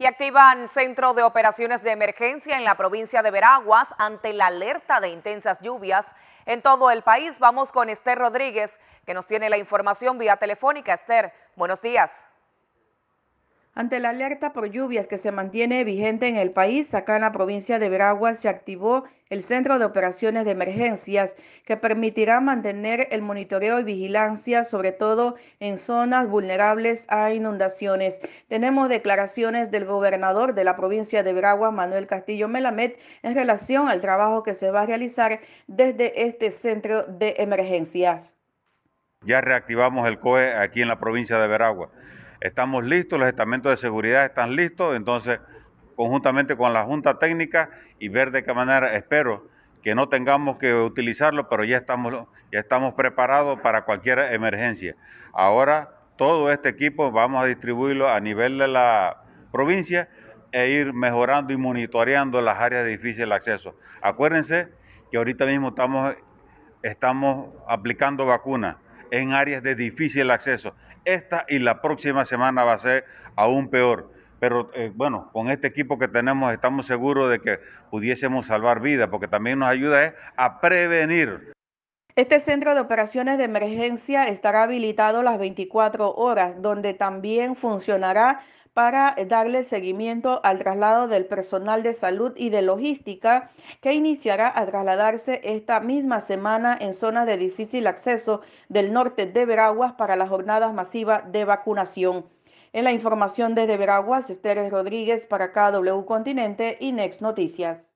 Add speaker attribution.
Speaker 1: y activan centro de operaciones de emergencia en la provincia de Veraguas ante la alerta de intensas lluvias en todo el país. Vamos con Esther Rodríguez, que nos tiene la información vía telefónica. Esther, buenos días.
Speaker 2: Ante la alerta por lluvias que se mantiene vigente en el país, acá en la provincia de Veragua se activó el Centro de Operaciones de Emergencias, que permitirá mantener el monitoreo y vigilancia, sobre todo en zonas vulnerables a inundaciones. Tenemos declaraciones del gobernador de la provincia de Veragua, Manuel Castillo Melamed, en relación al trabajo que se va a realizar desde este Centro de Emergencias.
Speaker 3: Ya reactivamos el COE aquí en la provincia de Veragua estamos listos, los estamentos de seguridad están listos, entonces conjuntamente con la Junta Técnica y ver de qué manera espero que no tengamos que utilizarlo, pero ya estamos, ya estamos preparados para cualquier emergencia. Ahora todo este equipo vamos a distribuirlo a nivel de la provincia e ir mejorando y monitoreando las áreas de difícil acceso. Acuérdense que ahorita mismo estamos, estamos aplicando vacunas en áreas de difícil acceso. Esta y la próxima semana va a ser aún peor. Pero eh, bueno, con este equipo que tenemos estamos seguros de que pudiésemos salvar vidas, porque también nos ayuda eh, a prevenir.
Speaker 2: Este centro de operaciones de emergencia estará habilitado las 24 horas, donde también funcionará para darle seguimiento al traslado del personal de salud y de logística que iniciará a trasladarse esta misma semana en zonas de difícil acceso del norte de Veraguas para las jornadas masivas de vacunación. En la información desde Veraguas, Esther Rodríguez para KW Continente y Next Noticias.